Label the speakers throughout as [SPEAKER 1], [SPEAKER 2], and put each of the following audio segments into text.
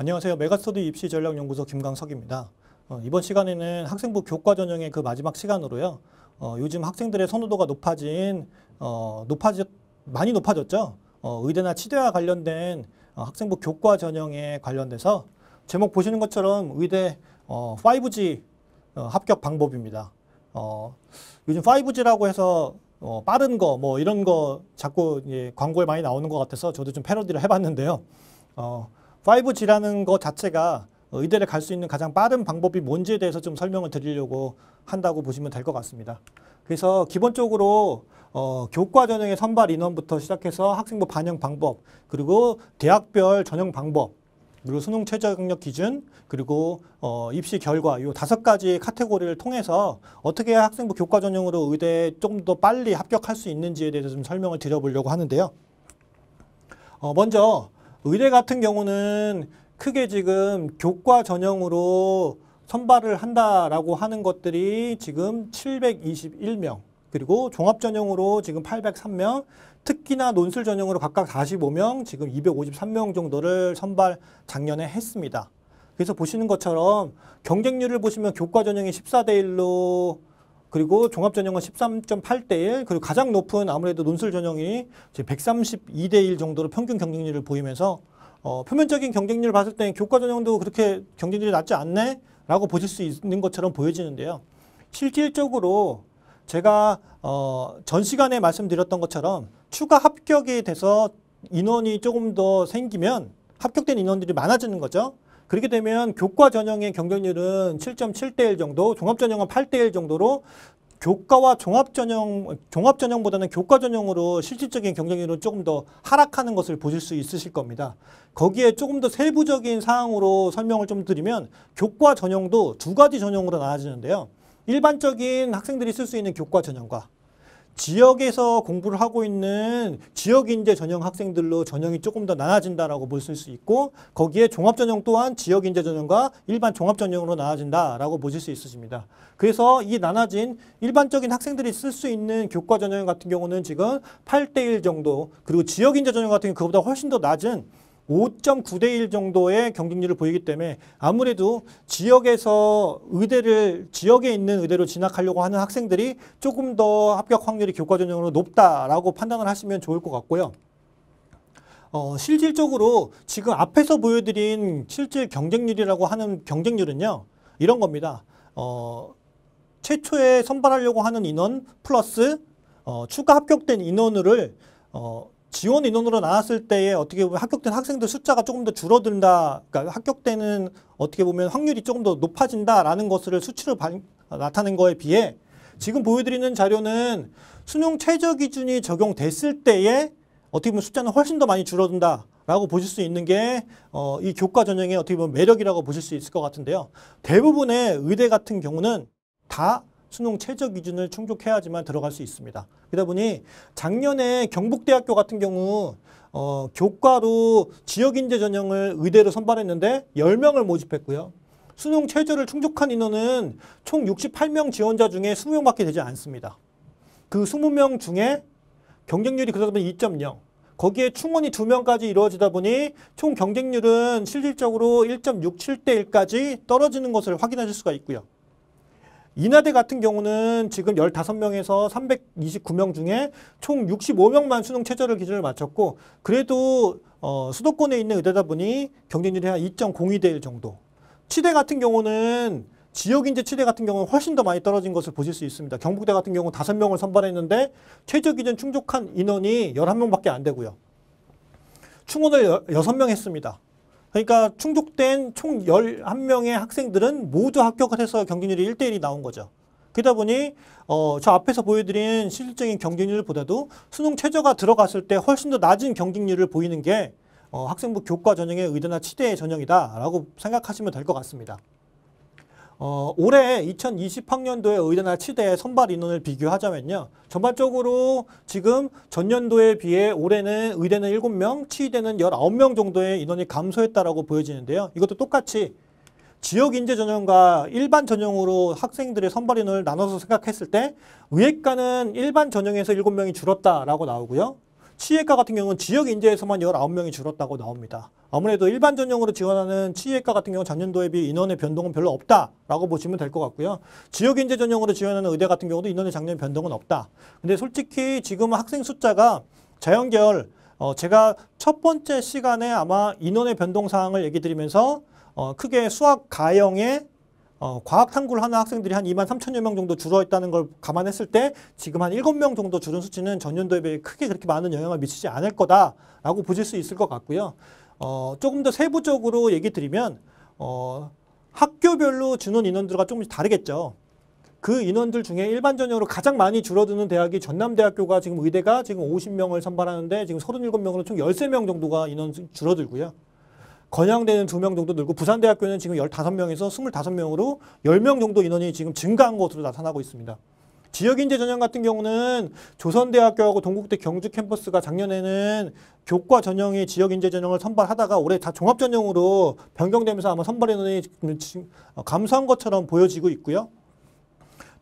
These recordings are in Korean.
[SPEAKER 1] 안녕하세요. 메가스터디 입시 전략 연구소 김강석입니다. 어, 이번 시간에는 학생부 교과 전형의 그 마지막 시간으로요. 어, 요즘 학생들의 선호도가 높아진 어, 높아졌 많이 높아졌죠. 어, 의대나 치대와 관련된 어, 학생부 교과 전형에 관련돼서 제목 보시는 것처럼 의대 어, 5G 어, 합격 방법입니다. 어, 요즘 5G라고 해서 어, 빠른 거 뭐 이런 거 자꾸 예, 광고에 많이 나오는 것 같아서 저도 좀 패러디를 해봤는데요. 어, 5G라는 것 자체가 의대를 갈 수 있는 가장 빠른 방법이 뭔지에 대해서 좀 설명을 드리려고 한다고 보시면 될 것 같습니다. 그래서 기본적으로 어, 교과 전형의 선발 인원부터 시작해서 학생부 반영 방법, 그리고 대학별 전형 방법, 그리고 수능 최저학력 기준, 그리고 어, 입시 결과 이 다섯 가지 카테고리를 통해서 어떻게 학생부 교과 전형으로 의대에 조금 더 빨리 합격할 수 있는지에 대해서 좀 설명을 드려보려고 하는데요. 어, 먼저 의대 같은 경우는 크게 지금 교과 전형으로 선발을 한다라고 하는 것들이 지금 721명 그리고 종합 전형으로 지금 803명 특히나 논술 전형으로 각각 45명 지금 253명 정도를 선발 작년에 했습니다. 그래서 보시는 것처럼 경쟁률을 보시면 교과 전형이 14대 1로 그리고 종합 전형은 13.8대 1, 그리고 가장 높은 아무래도 논술 전형이 132대 1 정도로 평균 경쟁률을 보이면서 어, 표면적인 경쟁률 을 봤을 때 교과 전형도 그렇게 경쟁률이 낮지 않네? 라고 보실 수 있는 것처럼 보여지는데요. 실질적으로 제가 어, 전 시간에 말씀드렸던 것처럼 추가 합격이 돼서 인원이 조금 더 생기면 합격된 인원들이 많아지는 거죠. 그렇게 되면 교과 전형의 경쟁률은 7.7대 1 정도, 종합 전형은 8대 1 정도로 교과와 종합 전형 종합 전형보다는 교과 전형으로 실질적인 경쟁률은 조금 더 하락하는 것을 보실 수 있으실 겁니다. 거기에 조금 더 세부적인 사항으로 설명을 좀 드리면 교과 전형도 두 가지 전형으로 나눠지는데요. 일반적인 학생들이 쓸 수 있는 교과 전형과 지역에서 공부를 하고 있는 지역인재 전형 학생들로 전형이 조금 더 나눠진다라고 볼 수 있고 거기에 종합전형 또한 지역인재 전형과 일반 종합전형으로 나눠진다라고 보실 수 있으십니다. 그래서 이 나눠진 일반적인 학생들이 쓸 수 있는 교과 전형 같은 경우는 지금 8대1 정도 그리고 지역인재 전형 같은 경우 는 그보다 훨씬 더 낮은 5.9대 1 정도의 경쟁률을 보이기 때문에 아무래도 지역에서 의대를 지역에 있는 의대로 진학하려고 하는 학생들이 조금 더 합격 확률이 교과 전형으로 높다라고 판단을 하시면 좋을 것 같고요. 어, 실질적으로 지금 앞에서 보여드린 실질 경쟁률이라고 하는 경쟁률은요. 이런 겁니다. 어, 최초에 선발하려고 하는 인원 플러스 어, 추가 합격된 인원을 어, 지원 인원으로 나왔을 때에 어떻게 보면 합격된 학생들 숫자가 조금 더 줄어든다. 그러니까 합격되는 어떻게 보면 확률이 조금 더 높아진다라는 것을 수치로 반, 아, 나타낸 거에 비해 지금 보여드리는 자료는 수능 최저 기준이 적용됐을 때에 어떻게 보면 숫자는 훨씬 더 많이 줄어든다. 라고 보실 수 있는 게, 어, 이 교과 전형의 어떻게 보면 매력이라고 보실 수 있을 것 같은데요. 대부분의 의대 같은 경우는 다 수능 최저 기준을 충족해야지만 들어갈 수 있습니다. 그러다 보니 작년에 경북대학교 같은 경우 어, 교과로 지역인재 전형을 의대로 선발했는데 10명을 모집했고요. 수능 최저를 충족한 인원은 총 68명 지원자 중에 20명밖에 되지 않습니다. 그 20명 중에 경쟁률이 그러다 보니 2.0 거기에 충원이 두명까지 이루어지다 보니 총 경쟁률은 실질적으로 1.67대 1까지 떨어지는 것을 확인하실 수가 있고요. 인하대 같은 경우는 지금 15명에서 329명 중에 총 65명만 수능 최저를 기준을 맞췄고 그래도 어, 수도권에 있는 의대다 보니 경쟁률이 한 2.02대 1 정도. 치대 같은 경우는 지역인재 치대 같은 경우는 훨씬 더 많이 떨어진 것을 보실 수 있습니다. 경북대 같은 경우 5명을 선발했는데 최저 기준 충족한 인원이 11명밖에 안 되고요. 충원을 6명 했습니다. 그러니까 충족된 총 열한 명의 학생들은 모두 합격을 해서 경쟁률이 일대일이 나온 거죠. 그러다 보니 어, 저 앞에서 보여드린 실질적인 경쟁률보다도 수능 최저가 들어갔을 때 훨씬 더 낮은 경쟁률을 보이는 게 어, 학생부 교과 전형의 의대나 치대의 전형이다라고 생각하시면 될 것 같습니다. 어, 올해 2020학년도에 의대나 치대 의 선발 인원을 비교하자면요. 전반적으로 지금 전년도에 비해 올해는 의대는 7명, 치대는 19명 정도의 인원이 감소했다라고 보여지는데요. 이것도 똑같이 지역 인재 전형과 일반 전형으로 학생들의 선발 인원을 나눠서 생각했을 때 의예과는 일반 전형에서 7명이 줄었다라고 나오고요. 치예과 같은 경우는 지역 인재에서만 19명이 줄었다고 나옵니다. 아무래도 일반 전형으로 지원하는 치의과 같은 경우 작년도에 비해 인원의 변동은 별로 없다라고 보시면 될 것 같고요. 지역인재 전형으로 지원하는 의대 같은 경우도 인원의 작년 변동은 없다. 근데 솔직히 지금 학생 숫자가 자연계열 어, 제가 첫 번째 시간에 아마 인원의 변동 사항을 얘기 드리면서 어, 크게 수학 가형의 어, 과학 탐구를 하는 학생들이 한 2만 3천여 명 정도 줄어 있다는 걸 감안했을 때 지금 한 7명 정도 줄은 수치는 전년도에 비해 크게 그렇게 많은 영향을 미치지 않을 거다라고 보실 수 있을 것 같고요. 어, 조금 더 세부적으로 얘기 드리면 어, 학교별로 주는 인원들과 조금씩 다르겠죠. 그 인원들 중에 일반 전형으로 가장 많이 줄어드는 대학이 전남대학교가 지금 의대가 지금 50명을 선발하는데 지금 37명으로 총 13명 정도가 인원 줄어들고요. 건양대는 2명 정도 늘고 부산대학교는 지금 15명에서 25명으로 10명 정도 인원이 지금 증가한 것으로 나타나고 있습니다. 지역인재 전형 같은 경우는 조선대학교하고 동국대 경주 캠퍼스가 작년에는 교과 전형이 지역인재 전형을 선발하다가 올해 다 종합 전형으로 변경되면서 아마 선발 인원이 어, 감소한 것처럼 보여지고 있고요.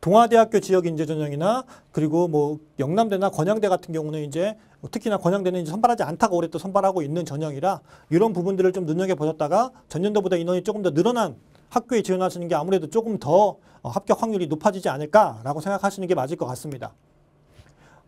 [SPEAKER 1] 동아대학교 지역 인재 전형이나 그리고 뭐 영남대나 건양대 같은 경우는 이제 특히나 권양대는 이제 선발하지 않다고 올해 또 선발하고 있는 전형이라 이런 부분들을 좀 눈여겨 보셨다가 전년도보다 인원이 조금 더 늘어난 학교에 지원하시는 게 아무래도 조금 더 어, 합격 확률이 높아지지 않을까라고 생각하시는 게 맞을 것 같습니다.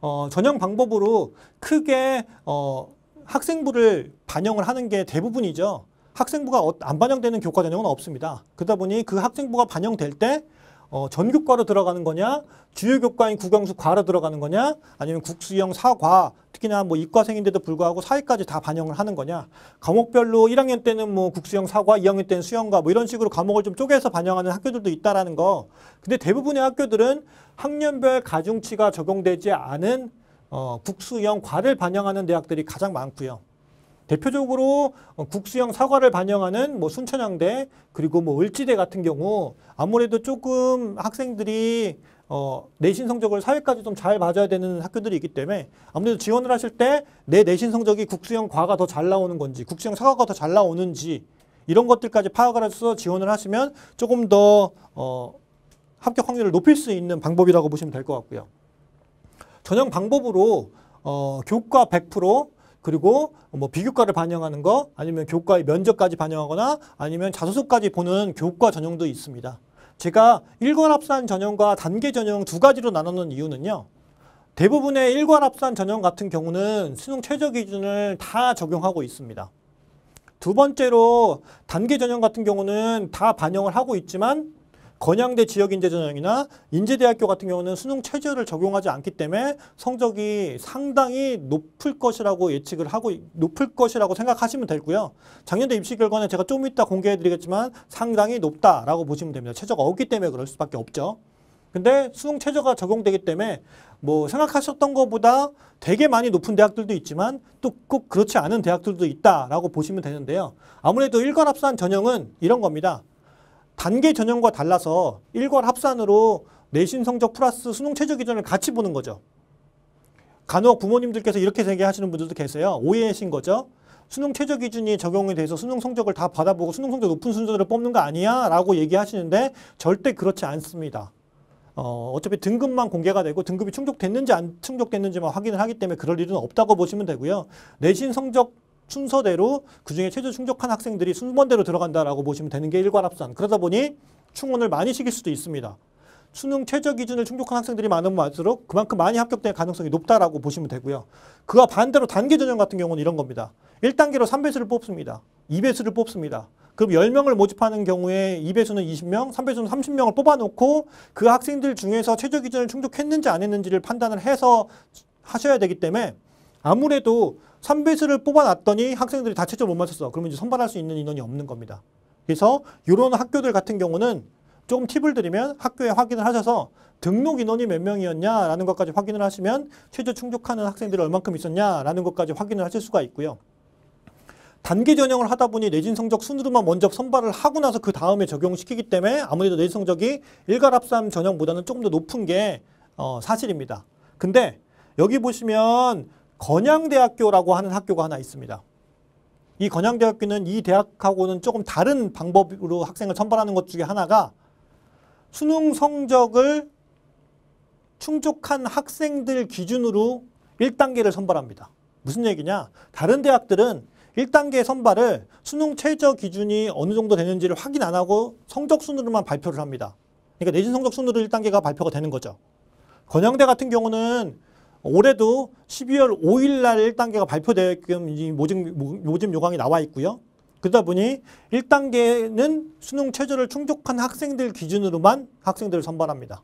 [SPEAKER 1] 어, 전형 방법으로 크게 어, 학생부를 반영을 하는 게 대부분이죠. 학생부가 어, 안 반영되는 교과 전형은 없습니다. 그러다 보니 그 학생부가 반영될 때 어, 전교과로 들어가는 거냐, 주요 교과인 국영수 과로 들어가는 거냐, 아니면 국수형 사과, 특히나 뭐 이과생인데도 불구하고 사회까지 다 반영을 하는 거냐, 과목별로 1학년 때는 뭐 국수형 사과, 2학년 때는 수영과 뭐 이런 식으로 과목을 좀 쪼개서 반영하는 학교들도 있다라는 거. 근데 대부분의 학교들은 학년별 가중치가 적용되지 않은 어, 국수형 과를 반영하는 대학들이 가장 많고요. 대표적으로 어, 국수형 사과를 반영하는 뭐 순천향대 그리고 뭐 을지대 같은 경우 아무래도 조금 학생들이 어, 내신 성적을 사회까지 좀잘맞아야 되는 학교들이 있기 때문에 아무래도 지원을 하실 때 내 내신 성적이 국수형 과가 더 잘 나오는 건지 국수형 사과가 더 잘 나오는지 이런 것들까지 파악을 해서 지원을 하시면 조금 더 어, 합격 확률을 높일 수 있는 방법이라고 보시면 될 것 같고요. 전형 방법으로 어, 교과 100% 그리고 뭐 비교과를 반영하는 거 아니면 교과의 면접까지 반영하거나 아니면 자소서까지 보는 교과 전형도 있습니다. 제가 일괄합산 전형과 단계 전형 두 가지로 나누는 이유는요. 대부분의 일괄합산 전형 같은 경우는 수능 최저 기준을 다 적용하고 있습니다. 두 번째로 단계 전형 같은 경우는 다 반영을 하고 있지만 건양대 지역 인재 전형이나 인재대학교 같은 경우는 수능 체제를 적용하지 않기 때문에 성적이 상당히 높을 것이라고 예측을 하고 높을 것이라고 생각하시면 되고요. 작년도 입시 결과는 제가 좀 이따 공개해 드리겠지만 상당히 높다라고 보시면 됩니다. 최저가 없기 때문에 그럴 수밖에 없죠. 근데 수능 체제가 적용되기 때문에 뭐 생각하셨던 것보다 되게 많이 높은 대학들도 있지만 또 꼭 그렇지 않은 대학들도 있다라고 보시면 되는데요. 아무래도 일괄 합산 전형은 이런 겁니다. 단계 전형과 달라서 일괄 합산으로 내신 성적 플러스 수능 최저 기준을 같이 보는 거죠. 간혹 부모님들께서 이렇게 생각하시는 분들도 계세요. 오해하신 거죠. 수능 최저 기준이 적용이 돼서 수능 성적을 다 받아보고 수능 성적 높은 순서대로 뽑는 거 아니야? 라고 얘기하시는데 절대 그렇지 않습니다. 어, 어차피 등급만 공개가 되고 등급이 충족됐는지 안 충족됐는지만 확인을 하기 때문에 그럴 일은 없다고 보시면 되고요. 내신 성적 순서대로 그중에 최저 충족한 학생들이 순번대로 들어간다라고 보시면 되는 게일괄합산 그러다 보니 충원을 많이 시킬 수도 있습니다. 수능 최저 기준을 충족한 학생들이 많은면 많을수록 그만큼 많이 합격될 가능성이 높다라고 보시면 되고요. 그와 반대로 단계 전형 같은 경우는 이런 겁니다. 1단계로 3배수를 뽑습니다. 2배수를 뽑습니다. 그럼 10명을 모집하는 경우에 2배수는 20명, 3배수는 30명을 뽑아놓고 그 학생들 중에서 최저 기준을 충족했는지 안 했는지를 판단을 해서 하셔야 되기 때문에 아무래도 3배수를 뽑아놨더니 학생들이 다 채점 못 맞췄어. 그러면 이제 선발할 수 있는 인원이 없는 겁니다. 그래서 이런 학교들 같은 경우는 조금 팁을 드리면 학교에 확인을 하셔서 등록 인원이 몇 명이었냐라는 것까지 확인을 하시면 최저 충족하는 학생들이 얼만큼 있었냐라는 것까지 확인을 하실 수가 있고요. 단기 전형을 하다 보니 내진 성적 순으로만 먼저 선발을 하고 나서 그 다음에 적용시키기 때문에 아무래도 내진 성적이 일갈합삼 전형보다는 조금 더 높은 게 어, 사실입니다. 근데 여기 보시면 건양대학교라고 하는 학교가 하나 있습니다. 이 건양대학교는 이 대학하고는 조금 다른 방법으로 학생을 선발하는 것 중에 하나가 수능 성적을 충족한 학생들 기준으로 1단계를 선발합니다. 무슨 얘기냐? 다른 대학들은 1단계 선발을 수능 최저 기준이 어느 정도 되는지를 확인 안 하고 성적 순으로만 발표를 합니다. 그러니까 내신 성적 순으로 1단계가 발표가 되는 거죠. 건양대 같은 경우는 올해도 12월 5일 날 1단계가 발표되게끔 모집, 요강이 나와 있고요. 그러다 보니 1단계는 수능 최저를 충족한 학생들 기준으로만 학생들을 선발합니다.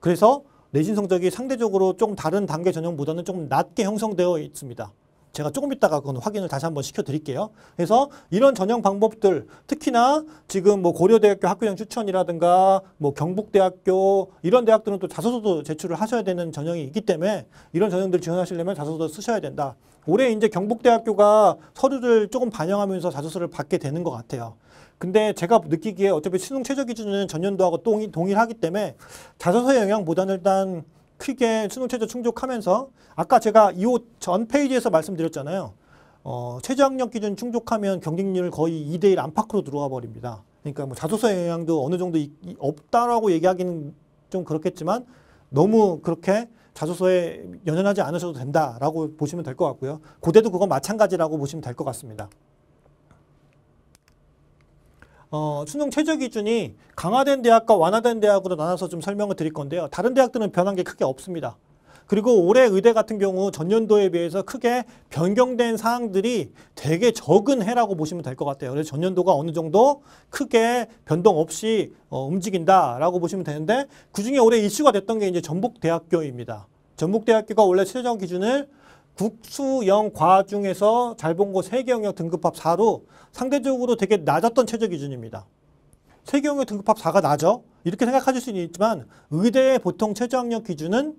[SPEAKER 1] 그래서 내신 성적이 상대적으로 조금 다른 단계 전형보다는 조금 낮게 형성되어 있습니다. 제가 조금 이따가 그건 확인을 다시 한번 시켜드릴게요. 그래서 이런 전형 방법들 특히나 지금 뭐 고려대학교 학교장 추천이라든가 뭐 경북대학교 이런 대학들은 또 자소서도 제출을 하셔야 되는 전형이 있기 때문에 이런 전형들 지원하시려면 자소서도 쓰셔야 된다. 올해 이제 경북대학교가 서류를 조금 반영하면서 자소서를 받게 되는 것 같아요. 근데 제가 느끼기에 어차피 수능 최저 기준은 전년도하고 동일하기 때문에 자소서의 영향보다는 일단 크게 수능최저 충족하면서 아까 제가 이전 페이지에서 말씀드렸잖아요. 어, 최저학력 기준 충족하면 경쟁률 거의 2대1 안팎으로 들어와 버립니다. 그러니까 뭐자소서 영향도 어느 정도 이, 없다라고 얘기하기는 좀 그렇겠지만 너무 그렇게 자소서에 연연하지 않으셔도 된다라고 보시면 될 것 같고요. 고대도 그건 마찬가지라고 보시면 될 것 같습니다. 어, 수능 최저 기준이 강화된 대학과 완화된 대학으로 나눠서 좀 설명을 드릴 건데요. 다른 대학들은 변한 게 크게 없습니다. 그리고 올해 의대 같은 경우 전년도에 비해서 크게 변경된 사항들이 되게 적은 해라고 보시면 될 것 같아요. 그래서 전년도가 어느 정도 크게 변동 없이 어, 움직인다라고 보시면 되는데 그중에 올해 이슈가 됐던 게 이제 전북대학교입니다. 전북대학교가 원래 최저 기준을 국수영 과 중에서 잘 본거 세개 영역 등급합 4로 상대적으로 되게 낮았던 최저 기준입니다. 세개 영역 등급합 4가 낮어? 이렇게 생각하실 수는 있지만 의대의 보통 최저 학력 기준은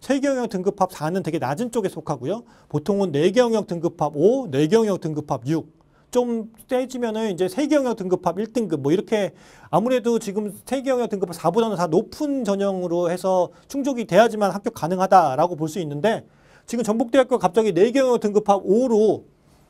[SPEAKER 1] 세개 영역 등급합 4는 되게 낮은 쪽에 속하고요. 보통은 네개 영역 등급합 5, 네개 영역 등급합 6, 좀 세지면은 이제 세개영역 등급합 1등급 뭐 이렇게 아무래도 지금 세개영역 등급합 4보다는 다 높은 전형으로 해서 충족이 돼야지만 합격 가능하다라고 볼 수 있는데 지금 전북대학교 갑자기 4경영 등급합 5로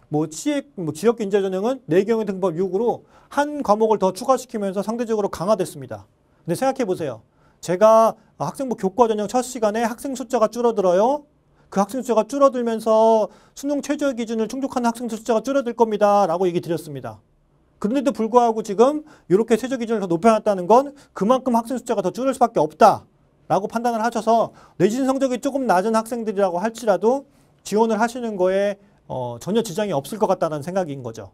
[SPEAKER 1] 뭐 치액 뭐 지역 인재 전형은 4경영 등급합 6으로 한 과목을 더 추가시키면서 상대적으로 강화됐습니다. 근데 생각해 보세요. 제가 학생부 교과 전형 첫 시간에 학생 숫자가 줄어들어요. 그 학생 숫자가 줄어들면서 수능 최저 기준을 충족하는 학생 숫자가 줄어들 겁니다. 라고 얘기 드렸습니다. 그런데도 불구하고 지금 이렇게 최저 기준을 더 높여놨다는 건 그만큼 학생 숫자가 더 줄을 수밖에 없다. 라고 판단을 하셔서 내신 성적이 조금 낮은 학생들이라고 할지라도 지원을 하시는 거에 어, 전혀 지장이 없을 것 같다는 생각인 거죠.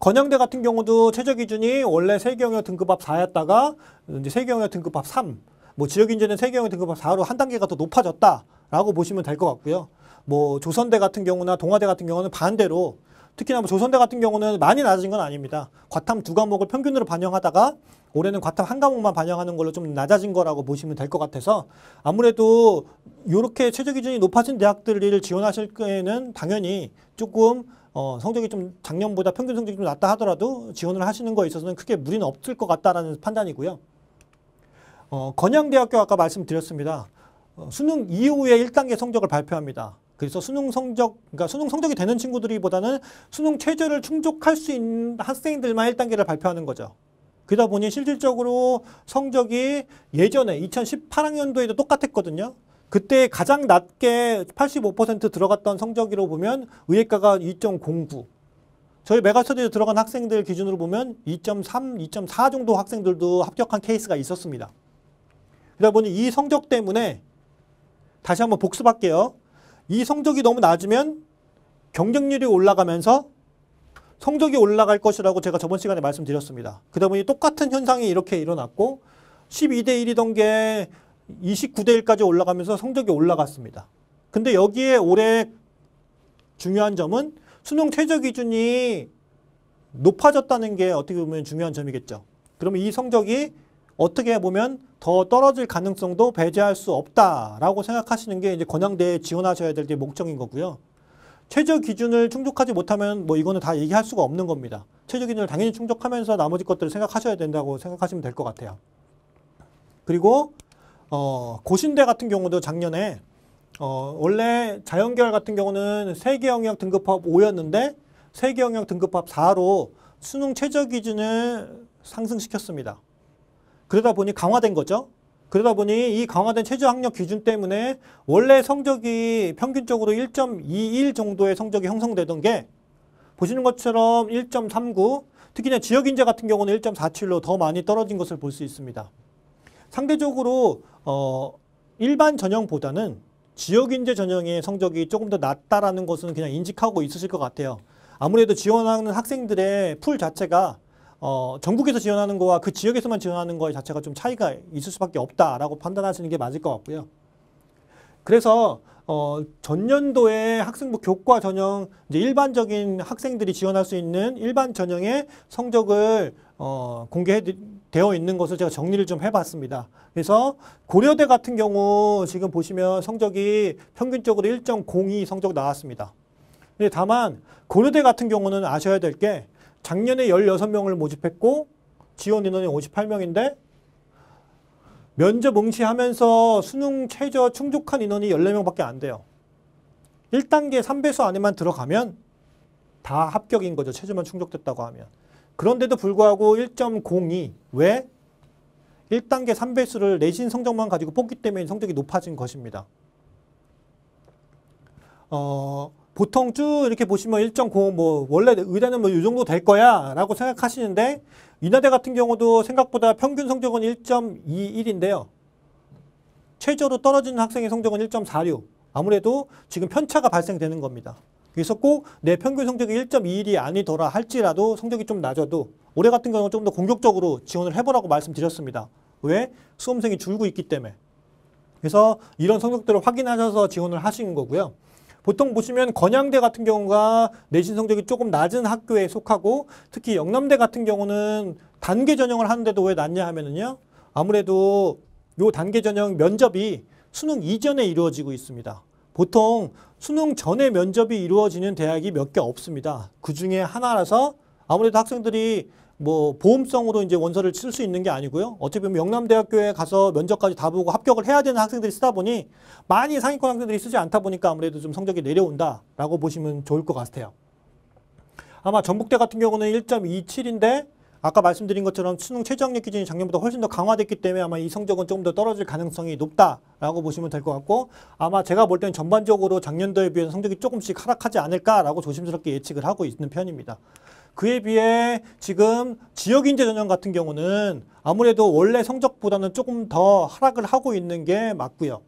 [SPEAKER 1] 건양대 같은 경우도 최저 기준이 원래 세계영 등급합 4였다가 이제 세계영 등급합 3, 뭐 지역인재는 세계영 등급합 4로 한 단계가 더 높아졌다라고 보시면 될 것 같고요. 뭐 조선대 같은 경우나 동아대 같은 경우는 반대로 특히나 뭐 조선대 같은 경우는 많이 낮아진 건 아닙니다. 과탐 두 과목을 평균으로 반영하다가 올해는 과탐 한 과목만 반영하는 걸로 좀 낮아진 거라고 보시면 될 것 같아서 아무래도 이렇게 최저 기준이 높아진 대학들을 지원하실 때에는 당연히 조금 어, 성적이 좀 작년보다 평균 성적이 좀 낮다 하더라도 지원을 하시는 거에 있어서는 크게 무리는 없을 것 같다라는 판단이고요. 어, 건양대학교 아까 말씀드렸습니다. 어, 수능 이후에 1단계 성적을 발표합니다. 그래서 수능 성적, 그러니까 수능 성적이 되는 친구들이보다는 수능 최저를 충족할 수 있는 학생들만 1단계를 발표하는 거죠. 그러다 보니 실질적으로 성적이 예전에 2018학년도에도 똑같았거든요. 그때 가장 낮게 85% 들어갔던 성적으로 보면 의예과가 2.09. 저희 메가스터디에 들어간 학생들 기준으로 보면 2.3, 2.4 정도 학생들도 합격한 케이스가 있었습니다. 그러다 보니 이 성적 때문에 다시 한번 복습할게요. 이 성적이 너무 낮으면 경쟁률이 올라가면서 성적이 올라갈 것이라고 제가 저번 시간에 말씀드렸습니다. 그러다 보니 똑같은 현상이 이렇게 일어났고 12대 1이던 게 29대 1까지 올라가면서 성적이 올라갔습니다. 근데 여기에 올해 중요한 점은 수능 최저 기준이 높아졌다는 게 어떻게 보면 중요한 점이겠죠. 그러면 이 성적이 어떻게 보면 더 떨어질 가능성도 배제할 수 없다라고 생각하시는 게 이제 권양대에 지원하셔야 될 목적인 거고요. 최저 기준을 충족하지 못하면 뭐 이거는 다 얘기할 수가 없는 겁니다. 최저 기준을 당연히 충족하면서 나머지 것들을 생각하셔야 된다고 생각하시면 될 것 같아요. 그리고 어, 고신대 같은 경우도 작년에 어, 원래 자연계열 같은 경우는 세계 영역 등급합 5였는데 세계 영역 등급합 4로 수능 최저 기준을 상승시켰습니다. 그러다 보니 강화된 거죠. 그러다 보니 이 강화된 최저학력 기준 때문에 원래 성적이 평균적으로 1.21 정도의 성적이 형성되던 게 보시는 것처럼 1.39 특히나 지역인재 같은 경우는 1.47로 더 많이 떨어진 것을 볼 수 있습니다. 상대적으로 어, 일반 전형보다는 지역인재 전형의 성적이 조금 더 낮다라는 것은 그냥 인식하고 있으실 것 같아요. 아무래도 지원하는 학생들의 풀 자체가 어, 전국에서 지원하는 거와 그 지역에서만 지원하는 거 자체가 좀 차이가 있을 수밖에 없다라고 판단하시는 게 맞을 것 같고요. 그래서 어, 전년도에 학생부 교과 전형 이제 일반적인 학생들이 지원할 수 있는 일반 전형의 성적을 어, 공개되어 있는 것을 제가 정리를 좀 해봤습니다. 그래서 고려대 같은 경우 지금 보시면 성적이 평균적으로 1.02 성적 나왔습니다. 근데 다만 고려대 같은 경우는 아셔야 될게 작년에 16명을 모집했고 지원 인원이 58명인데 면접 응시하면서 수능 최저 충족한 인원이 14명밖에 안 돼요. 1단계 3배수 안에만 들어가면 다 합격인 거죠. 최저만 충족됐다고 하면. 그런데도 불구하고 1.02 왜? 1단계 3배수를 내신 성적만 가지고 뽑기 때문에 성적이 높아진 것입니다. 어, 보통 쭉 이렇게 보시면 1.0뭐 원래 의대는 뭐 이 정도 될 거야 라고 생각하시는데 인하대 같은 경우도 생각보다 평균 성적은 1.21인데요. 최저로 떨어지는 학생의 성적은 1.46. 아무래도 지금 편차가 발생되는 겁니다. 그래서 꼭 내 평균 성적이 1.21이 아니더라 할지라도 성적이 좀 낮아도 올해 같은 경우는 좀 더 공격적으로 지원을 해보라고 말씀드렸습니다. 왜? 수험생이 줄고 있기 때문에. 그래서 이런 성적들을 확인하셔서 지원을 하시는 거고요. 보통 보시면 건양대 같은 경우가 내신 성적이 조금 낮은 학교에 속하고 특히 영남대 같은 경우는 단계 전형을 하는데도 왜 낮냐 하면은요. 아무래도 요 단계 전형 면접이 수능 이전에 이루어지고 있습니다. 보통 수능 전에 면접이 이루어지는 대학이 몇 개 없습니다. 그중에 하나라서 아무래도 학생들이 뭐 보험성으로 이제 원서를 쓸 수 있는 게 아니고요. 어차피 보면 영남대학교에 가서 면접까지 다 보고 합격을 해야 되는 학생들이 쓰다 보니 많이 상위권 학생들이 쓰지 않다 보니까 아무래도 좀 성적이 내려온다라고 보시면 좋을 것 같아요. 아마 전북대 같은 경우는 1.27인데 아까 말씀드린 것처럼 수능 최저학력 기준이 작년보다 훨씬 더 강화됐기 때문에 아마 이 성적은 조금 더 떨어질 가능성이 높다라고 보시면 될 것 같고 아마 제가 볼 때는 전반적으로 작년도에 비해서 성적이 조금씩 하락하지 않을까라고 조심스럽게 예측을 하고 있는 편입니다. 그에 비해 지금 지역인재 전형 같은 경우는 아무래도 원래 성적보다는 조금 더 하락을 하고 있는 게 맞고요.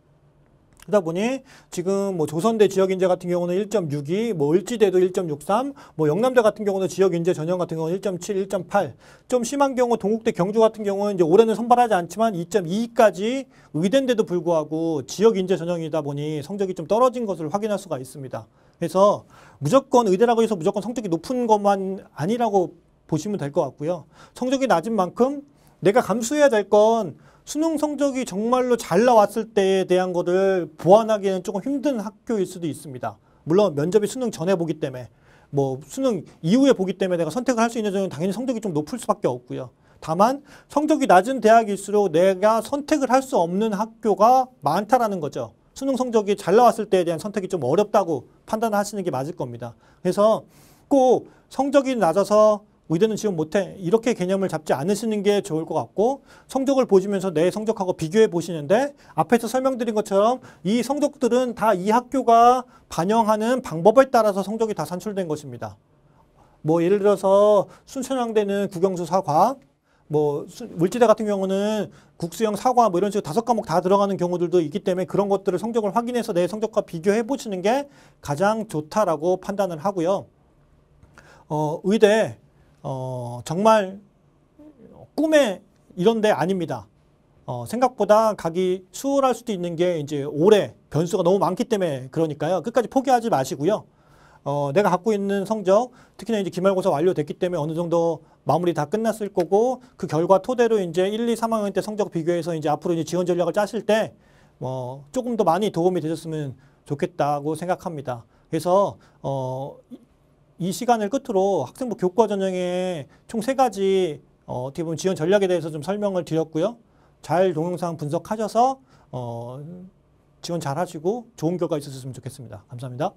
[SPEAKER 1] 그러다 보니 지금 뭐 조선대 지역인재 같은 경우는 1.62, 뭐 을지대도 1.63, 뭐 영남대 같은 경우는 지역인재 전형 같은 경우는 1.7, 1.8. 좀 심한 경우 동국대 경주 같은 경우는 이제 올해는 선발하지 않지만 2.2까지 의대인데도 불구하고 지역인재 전형이다 보니 성적이 좀 떨어진 것을 확인할 수가 있습니다. 그래서 무조건 의대라고 해서 무조건 성적이 높은 것만 아니라고 보시면 될 것 같고요. 성적이 낮은 만큼 내가 감수해야 될건 수능 성적이 정말로 잘 나왔을 때에 대한 것을 보완하기에는 조금 힘든 학교일 수도 있습니다. 물론 면접이 수능 전에 보기 때문에 뭐 수능 이후에 보기 때문에 내가 선택을 할 수 있는 점은 당연히 성적이 좀 높을 수밖에 없고요. 다만 성적이 낮은 대학일수록 내가 선택을 할 수 없는 학교가 많다라는 거죠. 수능 성적이 잘 나왔을 때에 대한 선택이 좀 어렵다고 판단하시는 게 맞을 겁니다. 그래서 꼭 성적이 낮아서 의대는 지원 못해 이렇게 개념을 잡지 않으시는 게 좋을 것 같고 성적을 보시면서 내 성적하고 비교해 보시는데 앞에서 설명드린 것처럼 이 성적들은 다 이 학교가 반영하는 방법에 따라서 성적이 다 산출된 것입니다. 뭐 예를 들어서 순천향대는 국영수 사과 뭐 물지대 같은 경우는 국수형 사과 뭐 이런 식으로 다섯 과목 다 들어가는 경우들도 있기 때문에 그런 것들을 성적을 확인해서 내 성적과 비교해 보시는 게 가장 좋다라고 판단을 하고요. 어, 의대 어, 정말 꿈에 이런데 아닙니다. 어, 생각보다 가기 수월할 수도 있는 게 이제 올해 변수가 너무 많기 때문에 그러니까요. 끝까지 포기하지 마시고요. 어, 내가 갖고 있는 성적, 특히나 이제 기말고사 완료됐기 때문에 어느 정도 마무리 다 끝났을 거고 그 결과 토대로 이제 1, 2, 3학년 때 성적 비교해서 이제 앞으로 이제 지원 전략을 짜실 때 뭐 조금 더 많이 도움이 되셨으면 좋겠다고 생각합니다. 그래서 어, 이 시간을 끝으로 학생부 교과 전형에 총 세 가지 어, 어떻게 보면 지원 전략에 대해서 좀 설명을 드렸고요. 잘 동영상 분석하셔서 어, 지원 잘 하시고 좋은 결과 있으으면 좋겠습니다. 감사합니다.